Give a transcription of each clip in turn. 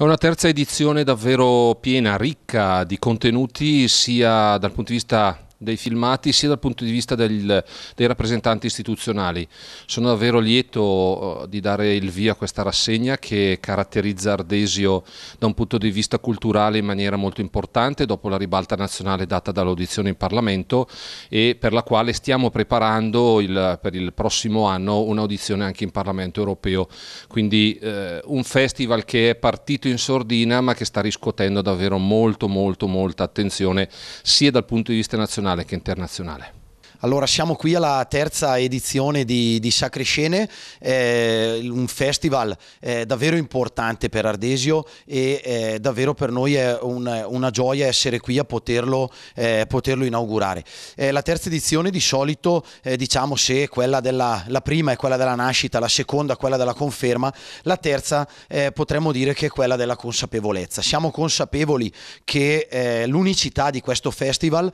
È una terza edizione davvero piena, ricca di contenuti sia dal punto di vista dei filmati sia dal punto di vista del, dei rappresentanti istituzionali. Sono davvero lieto eh, di dare il via a questa rassegna che caratterizza Ardesio da un punto di vista culturale in maniera molto importante dopo la ribalta nazionale data dall'audizione in Parlamento e per la quale stiamo preparando il, per il prossimo anno un'audizione anche in Parlamento europeo. Quindi eh, un festival che è partito in sordina ma che sta riscuotendo davvero molto molto molta attenzione sia dal punto di vista nazionale nazionale che internazionale. Allora, siamo qui alla terza edizione di, di Sacre Scene, eh, un festival eh, davvero importante per Ardesio e eh, davvero per noi è un, una gioia essere qui a poterlo, eh, poterlo inaugurare. la terza edizione di solito, eh, diciamo se quella della prima è quella della nascita, la seconda è quella della conferma, la terza eh, potremmo dire che è quella della consapevolezza. Siamo consapevoli che l'unicità di questo festival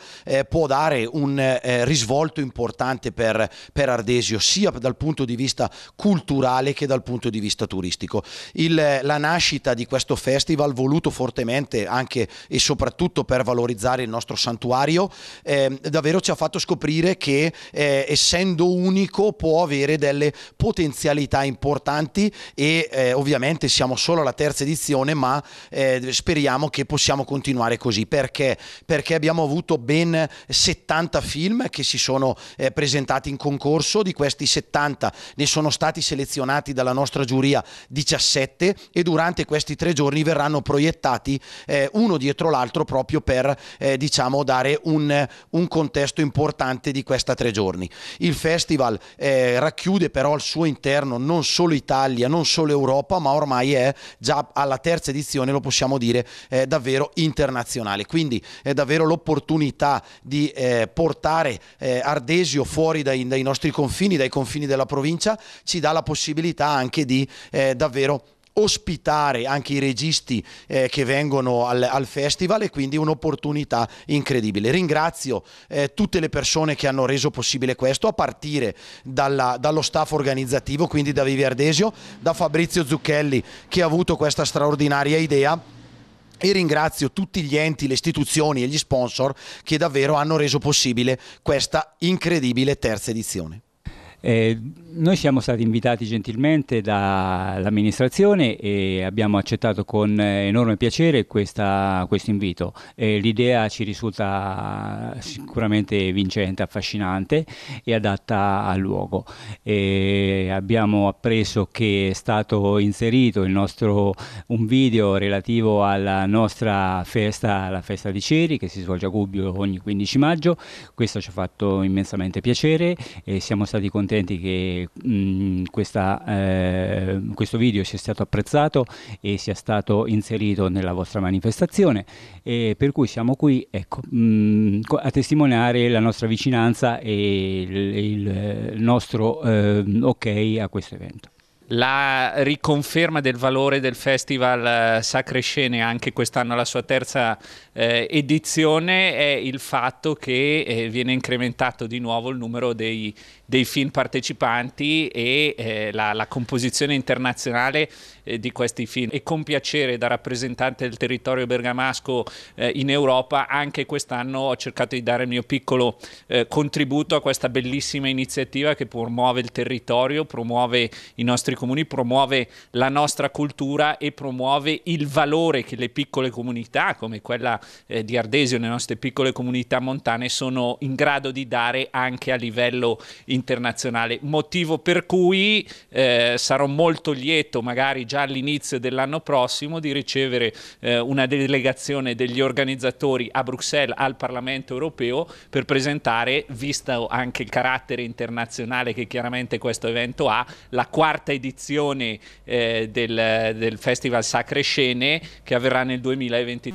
può dare un risvolto volto importante per, per, Ardesio, sia dal punto di vista culturale che dal punto di vista turistico. Il, la nascita di questo festival, voluto fortemente anche e soprattutto per valorizzare il nostro santuario, eh, davvero ci ha fatto scoprire che eh, essendo unico può avere delle potenzialità importanti e eh, ovviamente siamo solo alla terza edizione, ma eh, speriamo che possiamo continuare così. Perché? Perché abbiamo avuto ben 70 film che si sono sono eh, presentati in concorso, di questi 70 ne sono stati selezionati dalla nostra giuria 17 e durante questi tre giorni verranno proiettati eh, uno dietro l'altro proprio per eh, diciamo, dare un, un, contesto importante di questa tre giorni. Il festival eh, racchiude però al suo interno non solo Italia, non solo Europa, ma ormai è già alla terza edizione, lo possiamo dire, eh, davvero internazionale. Quindi è davvero l'opportunità di eh, portare eh, eh, Ardesio fuori dai, dai, nostri confini, dai confini della provincia, ci dà la possibilità anche di eh, davvero ospitare anche i registi eh, che vengono al, al, festival e quindi un'opportunità incredibile. Ringrazio eh, tutte le persone che hanno reso possibile questo, a partire dalla, dallo staff organizzativo, quindi da Vivi Ardesio, da Fabrizio Zucchelli che ha avuto questa straordinaria idea e ringrazio tutti gli enti, le istituzioni e gli sponsor che davvero hanno reso possibile questa incredibile terza edizione. Eh, noi siamo stati invitati gentilmente dall'amministrazione e abbiamo accettato con enorme piacere questa, questo invito. Eh, l'idea ci risulta sicuramente vincente, affascinante e adatta al luogo. Eh, abbiamo appreso che è stato inserito nostro, un video relativo alla nostra festa, la festa di Ceri, che si svolge a Gubbio ogni 15 maggio. Questo ci ha fatto immensamente piacere e siamo stati contenti contenti che mh, mm, questa, eh, questo video sia stato apprezzato e sia stato inserito nella vostra manifestazione, e per cui siamo qui ecco, mh, mm, a testimoniare la nostra vicinanza e il, il nostro eh, ok a questo evento la riconferma del valore del Festival eh, Sacre Scene, anche quest'anno la sua terza eh, edizione, è il fatto che eh, viene incrementato di nuovo il numero dei, dei film partecipanti e eh, la, la, composizione internazionale eh, di questi film. E con piacere da rappresentante del territorio bergamasco eh, in Europa, anche quest'anno ho cercato di dare il mio piccolo contributo a questa bellissima iniziativa che promuove il territorio, promuove i nostri dei comuni promuove la nostra cultura e promuove il valore che le piccole comunità, come quella eh, di Ardesio, le nostre piccole comunità montane, sono in grado di dare anche a livello internazionale. Motivo per cui eh, sarò molto lieto, magari già all'inizio dell'anno prossimo, di ricevere eh, una delegazione degli organizzatori a Bruxelles al Parlamento europeo per presentare, visto anche il carattere internazionale che chiaramente questo evento ha, la quarta edizione edizione eh, del, del Festival Sacre Scene che avverrà nel 2023.